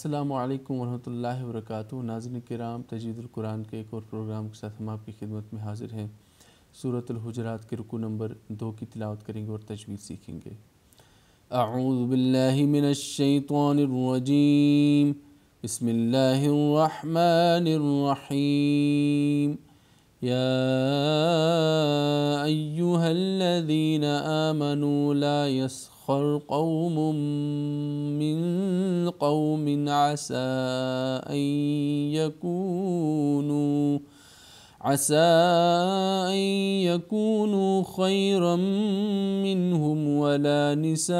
السلام علیکم ورحمۃ اللہ وبرکاتہ ناظرین کرام تجید القرآن کے ایک اور پروگرام کے ساتھ ہم آپ کی خدمت میں حاضر ہیں صورت الحجرات کے رکو نمبر دو کی تلاوت کریں گے اور تجویز سیکھیں گے اعوذ باللہ من الشیطان الرجیم بسم اللہ الرحمن الرحیم یا الذین آمنوا لا يسخر قوم قوم عسى أن يكونوا عسى أن يكونوا خيرا منهم ولا نساء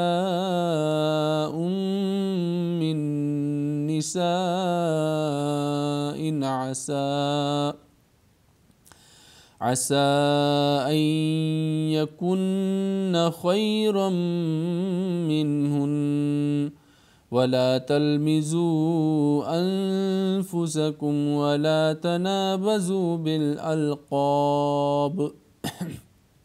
من نساء عسى عسى أن يكن خيرا منهن ولا تلمزوا أنفسكم ولا تنابزوا بالألقاب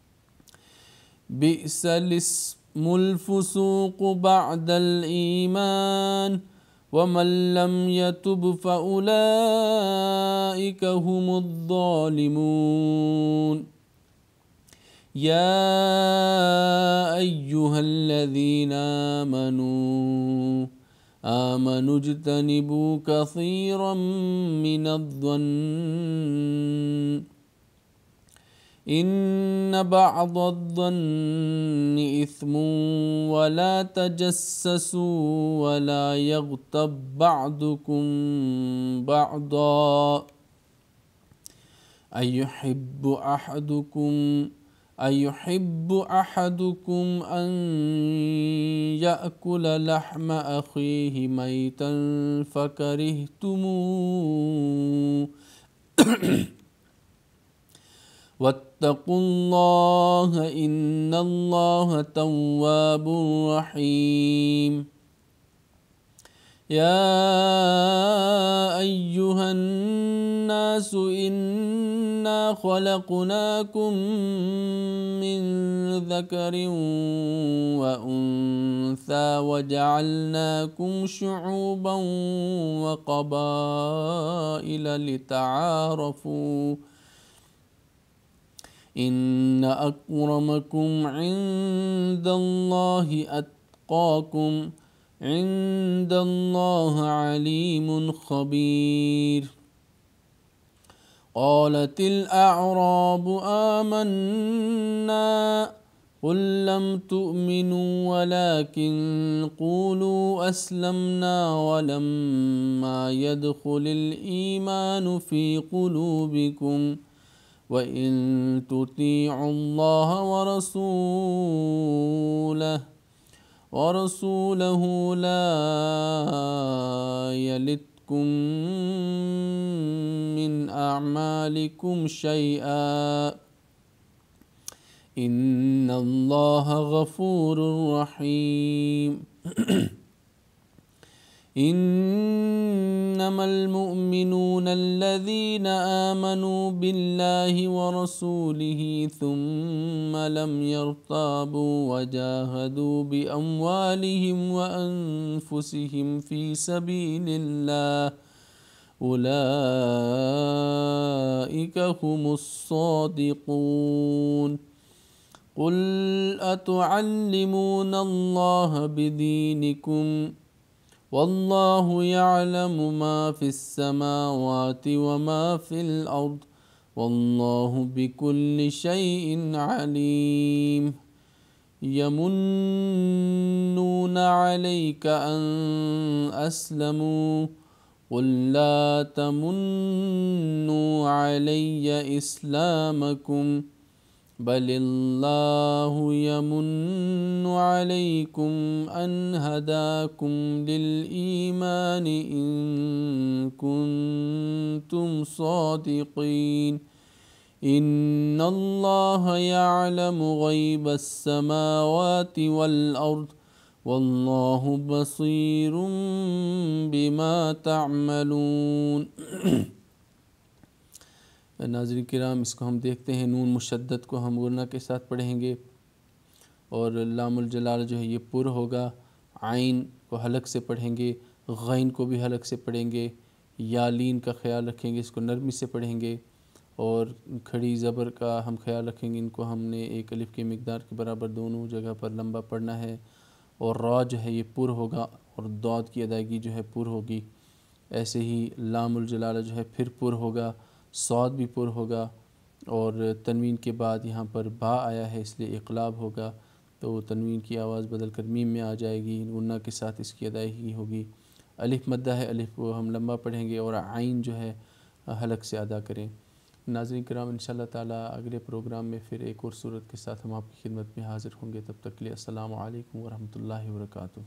بئس الاسم الفسوق بعد الإيمان ومن لم يتب فأولئك هم الظالمون يا أيها الذين آمنوا آمنوا اجتنبوا كثيرا من الظن إن بعض الظن إثم ولا تجسسوا ولا يغتب بعضكم بعضا أيحب أحدكم أيحب أحدكم أن يأكل لحم أخيه ميتا فكرهتموه واتقوا الله إن الله تواب رحيم يا أيها الناس إنا خلقناكم من ذكر وأنثى وجعلناكم شعوبا وقبائل لتعارفوا إن أكرمكم عند الله أتقاكم ۖ عند الله عليم خبير قالت الأعراب آمنا قل لم تؤمنوا ولكن قولوا أسلمنا ولما يدخل الإيمان في قلوبكم وإن تطيعوا الله ورسوله ورسوله لا يلتكم من أعمالكم شيئا إن الله غفور رحيم إنما المؤمنون الذين آمنوا بالله ورسوله ثم لم يرتابوا وجاهدوا بأموالهم وأنفسهم في سبيل الله أولئك هم الصادقون قل أتعلمون الله بدينكم ؟ والله يعلم ما في السماوات وما في الأرض والله بكل شيء عليم يمنون عليك أن أسلموا قل لا تمنوا علي إسلامكم بل الله يمن عليكم أن هداكم للإيمان إن كنتم صادقين إن الله يعلم غيب السماوات والأرض والله بصير بما تعملون ناظر کرام اس کو ہم دیکھتے ہیں نون مشدد کو ہم غرنہ کے ساتھ پڑھیں گے اور لام الجلال جو ہے یہ پر ہوگا آئین کو حلق سے پڑھیں گے غین کو بھی حلق سے پڑھیں گے یالین کا خیال رکھیں گے اس کو نرمی سے پڑھیں گے اور کھڑی زبر کا ہم خیال رکھیں گے ان کو ہم نے ایک الف کی مقدار کے برابر دونوں جگہ پر لمبا پڑھنا ہے اور را جو ہے یہ پر ہوگا اور دود کی ادائیگی جو ہے پر ہوگی ایسے ہی لام الجلالہ جو ہے پھر پر ہوگا سعود بھی پر ہوگا اور تنوین کے بعد یہاں پر با آیا ہے اس لیے اقلاب ہوگا تو تنوین کی آواز بدل کر میم میں آ جائے گی غنہ کے ساتھ اس کی ادائیگی ہوگی الف مدہ ہے الف ہم لمبا پڑھیں گے اور آئین جو ہے حلق سے ادا کریں ناظرین کرام انشاءاللہ تعالی اگلے پروگرام میں پھر ایک اور صورت کے ساتھ ہم آپ کی خدمت میں حاضر ہوں گے تب تک لئے السلام علیکم ورحمۃ اللہ وبرکاتہ